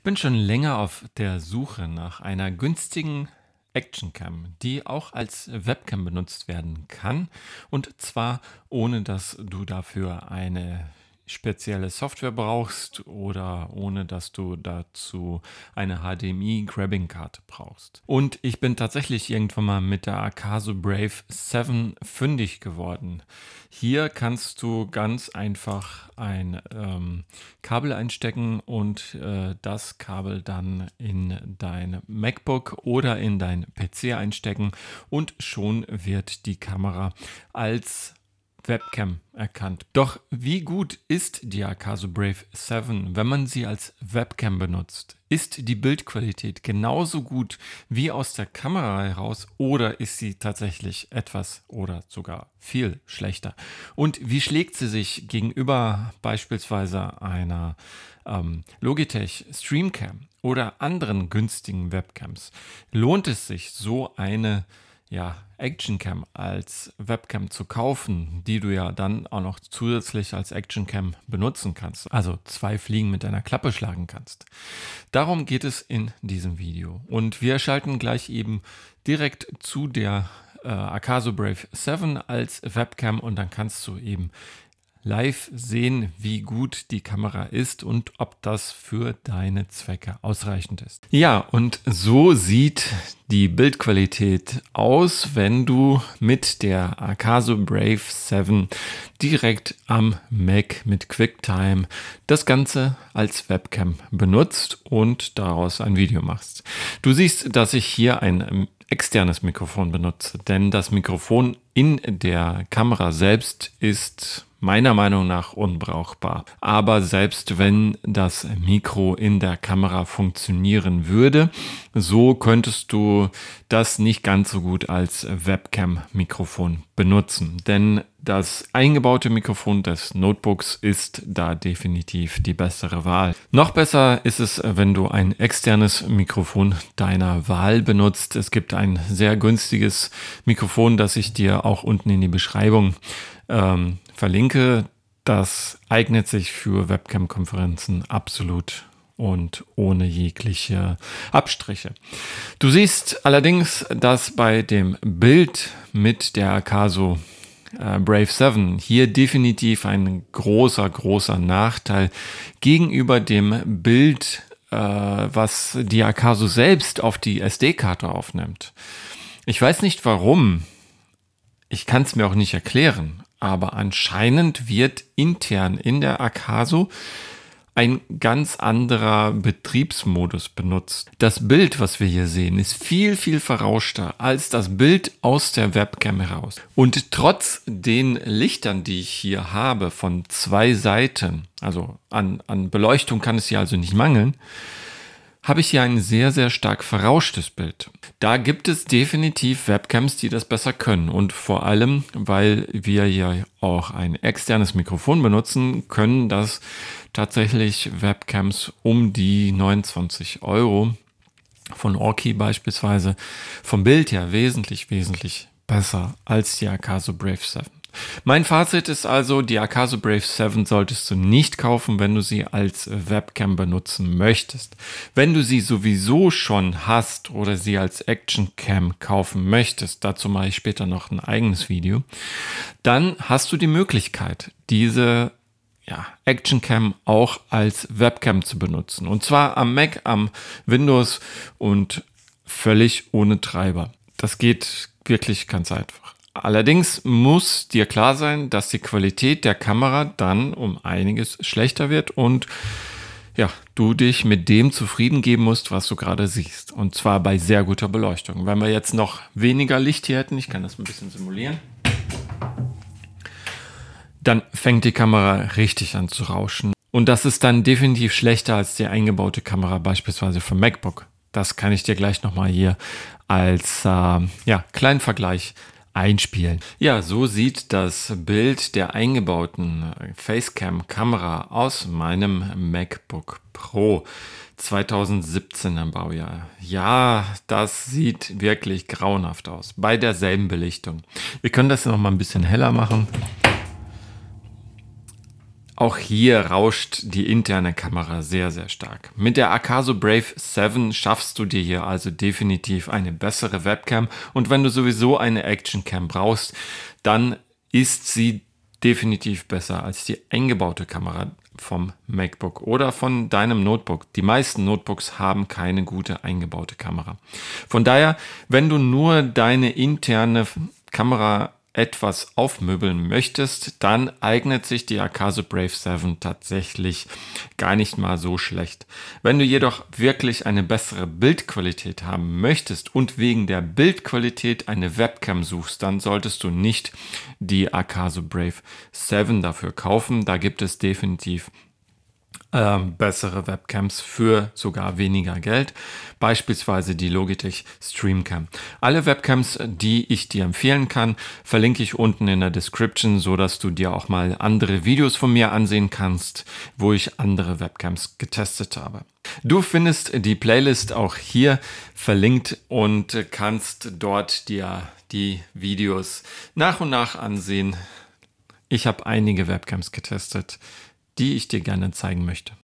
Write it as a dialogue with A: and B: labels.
A: Ich bin schon länger auf der Suche nach einer günstigen Actioncam, die auch als Webcam benutzt werden kann und zwar ohne dass du dafür eine spezielle Software brauchst oder ohne dass du dazu eine HDMI-Grabbing-Karte brauchst. Und ich bin tatsächlich irgendwann mal mit der Akaso Brave 7 fündig geworden. Hier kannst du ganz einfach ein ähm, Kabel einstecken und äh, das Kabel dann in dein MacBook oder in dein PC einstecken und schon wird die Kamera als Webcam erkannt. Doch wie gut ist die Akaso Brave 7, wenn man sie als Webcam benutzt? Ist die Bildqualität genauso gut wie aus der Kamera heraus oder ist sie tatsächlich etwas oder sogar viel schlechter? Und wie schlägt sie sich gegenüber beispielsweise einer ähm, Logitech Streamcam oder anderen günstigen Webcams? Lohnt es sich, so eine äh, ja, Actioncam als Webcam zu kaufen, die du ja dann auch noch zusätzlich als Actioncam benutzen kannst. Also zwei Fliegen mit einer Klappe schlagen kannst. Darum geht es in diesem Video. Und wir schalten gleich eben direkt zu der äh, Akaso Brave 7 als Webcam und dann kannst du eben live sehen, wie gut die Kamera ist und ob das für deine Zwecke ausreichend ist. Ja, und so sieht die Bildqualität aus, wenn du mit der Akaso Brave 7 direkt am Mac mit QuickTime das Ganze als Webcam benutzt und daraus ein Video machst. Du siehst, dass ich hier ein ähm, externes Mikrofon benutze, denn das Mikrofon in der Kamera selbst ist meiner Meinung nach unbrauchbar. Aber selbst wenn das Mikro in der Kamera funktionieren würde, so könntest du das nicht ganz so gut als Webcam-Mikrofon benutzen. Denn das eingebaute Mikrofon des Notebooks ist da definitiv die bessere Wahl. Noch besser ist es, wenn du ein externes Mikrofon deiner Wahl benutzt. Es gibt ein sehr günstiges Mikrofon, das ich dir auch unten in die Beschreibung ähm, verlinke. Das eignet sich für Webcam-Konferenzen absolut und ohne jegliche Abstriche. Du siehst allerdings, dass bei dem Bild mit der Akaso äh, Brave 7 hier definitiv ein großer, großer Nachteil gegenüber dem Bild, äh, was die Akaso selbst auf die SD-Karte aufnimmt. Ich weiß nicht warum, ich kann es mir auch nicht erklären, aber anscheinend wird intern in der Akaso ein ganz anderer Betriebsmodus benutzt. Das Bild, was wir hier sehen, ist viel, viel verrauschter als das Bild aus der Webcam heraus. Und trotz den Lichtern, die ich hier habe von zwei Seiten, also an, an Beleuchtung kann es hier also nicht mangeln, habe ich hier ein sehr, sehr stark verrauschtes Bild. Da gibt es definitiv Webcams, die das besser können. Und vor allem, weil wir hier auch ein externes Mikrofon benutzen, können das tatsächlich Webcams um die 29 Euro von Orki beispielsweise vom Bild her wesentlich, wesentlich besser als die Akaso Brave 7. Mein Fazit ist also, die Akaso Brave 7 solltest du nicht kaufen, wenn du sie als Webcam benutzen möchtest. Wenn du sie sowieso schon hast oder sie als Actioncam kaufen möchtest, dazu mache ich später noch ein eigenes Video, dann hast du die Möglichkeit, diese ja, Actioncam auch als Webcam zu benutzen. Und zwar am Mac, am Windows und völlig ohne Treiber. Das geht wirklich ganz einfach. Allerdings muss dir klar sein, dass die Qualität der Kamera dann um einiges schlechter wird und ja, du dich mit dem zufrieden geben musst, was du gerade siehst. Und zwar bei sehr guter Beleuchtung. Wenn wir jetzt noch weniger Licht hier hätten, ich kann das ein bisschen simulieren, dann fängt die Kamera richtig an zu rauschen. Und das ist dann definitiv schlechter als die eingebaute Kamera beispielsweise vom MacBook. Das kann ich dir gleich nochmal hier als äh, ja, kleinen Vergleich einspielen. Ja, so sieht das Bild der eingebauten Facecam-Kamera aus meinem MacBook Pro. 2017 im Baujahr. Ja, das sieht wirklich grauenhaft aus. Bei derselben Belichtung. Wir können das noch mal ein bisschen heller machen. Auch hier rauscht die interne Kamera sehr, sehr stark. Mit der Akaso Brave 7 schaffst du dir hier also definitiv eine bessere Webcam und wenn du sowieso eine Action Cam brauchst, dann ist sie definitiv besser als die eingebaute Kamera vom MacBook oder von deinem Notebook. Die meisten Notebooks haben keine gute eingebaute Kamera. Von daher, wenn du nur deine interne Kamera etwas aufmöbeln möchtest, dann eignet sich die Akaso Brave 7 tatsächlich gar nicht mal so schlecht. Wenn du jedoch wirklich eine bessere Bildqualität haben möchtest und wegen der Bildqualität eine Webcam suchst, dann solltest du nicht die Akaso Brave 7 dafür kaufen. Da gibt es definitiv ähm, bessere Webcams für sogar weniger Geld, beispielsweise die Logitech Streamcam. Alle Webcams, die ich dir empfehlen kann, verlinke ich unten in der Description, so dass du dir auch mal andere Videos von mir ansehen kannst, wo ich andere Webcams getestet habe. Du findest die Playlist auch hier verlinkt und kannst dort dir die Videos nach und nach ansehen. Ich habe einige Webcams getestet die ich dir gerne zeigen möchte.